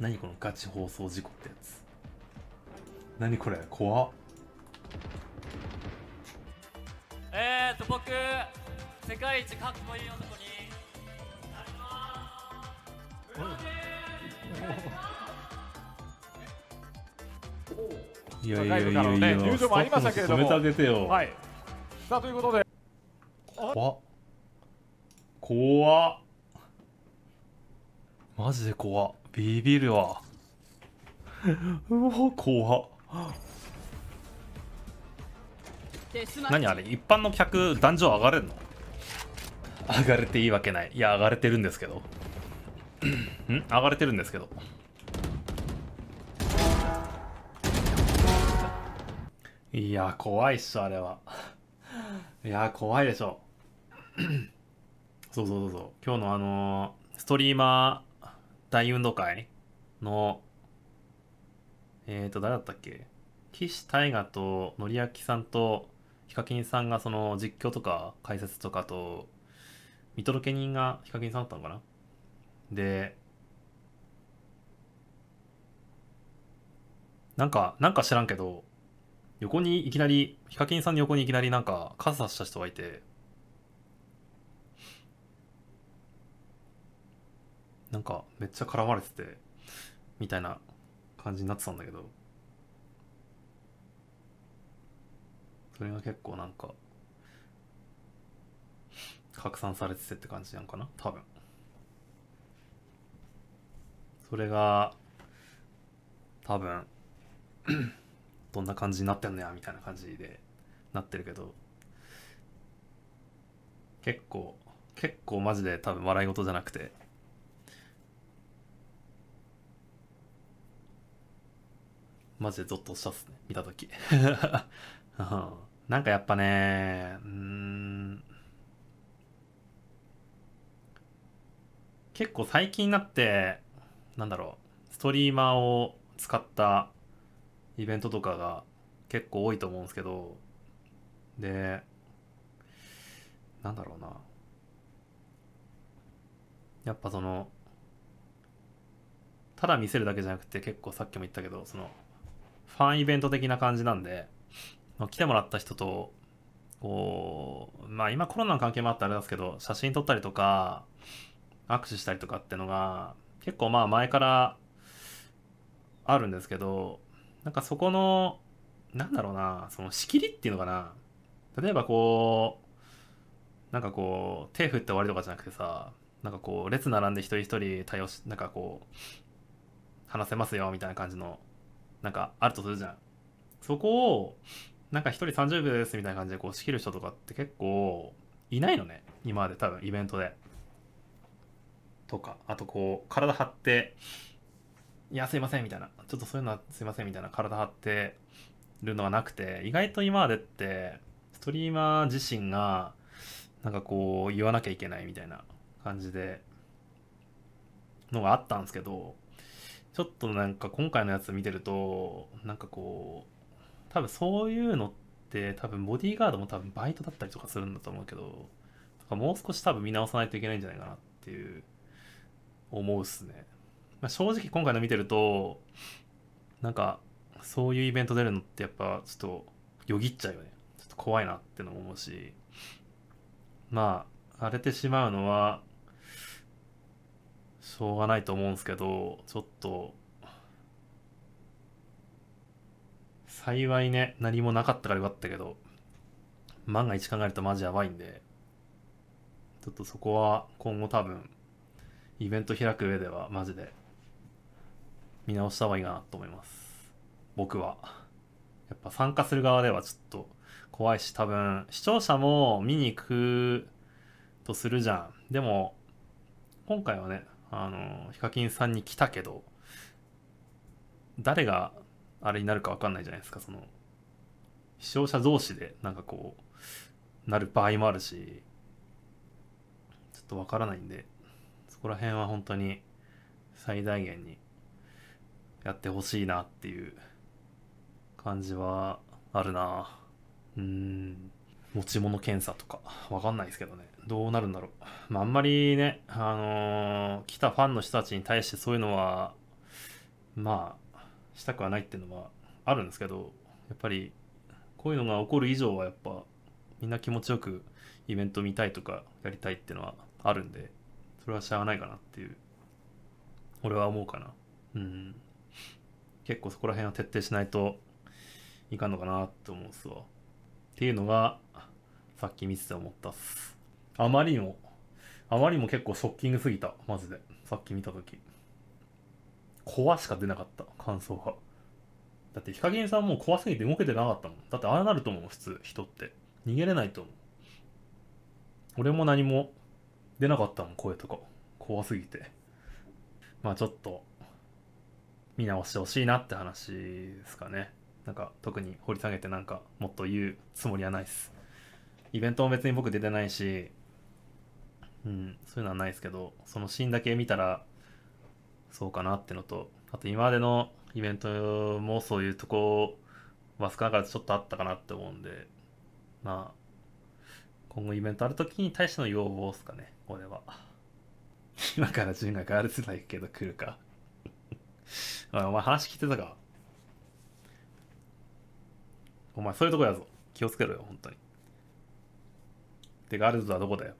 何このガチ放送事故ってやつ何これ怖っえー、っと僕世界一かっこいい男になりますいやいやいやいや、いや止めてあげてよ、はい、さあということで怖っ怖っマジで怖ビビるわ うわ怖何あれ一般の客壇上上がれんの上がれていいわけないいや上がれてるんですけどん上がれてるんですけどいや怖いっしょあれはいや怖いでしょ そうそうそうそう今日のあのー、ストリーマー大運動会の、えっ、ー、と、誰だったっけ岸大河と紀明さんとヒカキンさんがその実況とか解説とかと、見届け人がヒカキンさんだったのかなで、なんか、なんか知らんけど、横にいきなり、ヒカキンさんの横にいきなりなんか傘さした人がいて、なんかめっちゃ絡まれててみたいな感じになってたんだけどそれが結構なんか拡散されててって感じなんかな多分それが多分 どんな感じになってんのやみたいな感じでなってるけど結構結構マジで多分笑い事じゃなくてマジでゾッとしたっすね見た時、き。なんかやっぱねうん結構最近になってなんだろうストリーマーを使ったイベントとかが結構多いと思うんですけどでなんだろうなやっぱそのただ見せるだけじゃなくて結構さっきも言ったけどそのファンイベント的な感じなんで、来てもらった人と、こう、まあ今コロナの関係もあってあれなんですけど、写真撮ったりとか、握手したりとかってのが、結構まあ前からあるんですけど、なんかそこの、なんだろうな、その仕切りっていうのかな。例えばこう、なんかこう、手振って終わりとかじゃなくてさ、なんかこう、列並んで一人一人対応し、なんかこう、話せますよみたいな感じのなんかあるとするじゃん。そこを、なんか1人30秒ですみたいな感じでこう仕切る人とかって結構いないのね。今まで多分イベントで。とか、あとこう、体張って、いや、すいませんみたいな、ちょっとそういうのはすいませんみたいな体張ってるのがなくて、意外と今までって、ストリーマー自身が、なんかこう、言わなきゃいけないみたいな感じで、のがあったんですけど、ちょっとなんか今回のやつ見てるとなんかこう多分そういうのって多分ボディーガードも多分バイトだったりとかするんだと思うけどもう少し多分見直さないといけないんじゃないかなっていう思うっすね、まあ、正直今回の見てるとなんかそういうイベント出るのってやっぱちょっとよぎっちゃうよねちょっと怖いなってのも思うしまあ荒れてしまうのはしょうがないと思うんですけど、ちょっと、幸いね、何もなかったからよかったけど、万が一考えるとマジやばいんで、ちょっとそこは今後多分、イベント開く上ではマジで見直した方がいいかなと思います。僕は。やっぱ参加する側ではちょっと怖いし、多分視聴者も見に行くとするじゃん。でも、今回はね、あのヒカキンさんに来たけど誰があれになるか分かんないじゃないですかその視聴者同士でなんかこうなる場合もあるしちょっと分からないんでそこら辺は本当に最大限にやってほしいなっていう感じはあるなうん持ち物検査とか、わかんないですけどね。どうなるんだろう。まあ、あんまりね、あのー、来たファンの人たちに対してそういうのは、まあ、したくはないっていうのはあるんですけど、やっぱり、こういうのが起こる以上はやっぱ、みんな気持ちよくイベント見たいとかやりたいっていうのはあるんで、それはしゃあないかなっていう、俺は思うかな。うん。結構そこら辺は徹底しないといかんのかなって思うっすわ。っていうのが、さっき見てて思ったっす。あまりにも、あまりにも結構ショッキングすぎた、マジで。さっき見たとき。怖しか出なかった、感想が。だってヒカキンさんもう怖すぎて動けてなかったもん。だってああなると思う、普通、人って。逃げれないと思う。俺も何も出なかったもん、声とか。怖すぎて。まあちょっと、見直してほしいなって話ですかね。なんか特に掘り下げてなんかもっと言うつもりはないですイベントも別に僕出てないしうんそういうのはないですけどそのシーンだけ見たらそうかなってのとあと今までのイベントもそういうとこは少なからずちょっとあったかなって思うんでまあ今後イベントある時に対しての要望っすかね俺は 今から順がガールズ行くけど来るか お前話聞いてたかお前そういうとこやぞ。気をつけろよ、本当に。で、ガールズはどこだよ。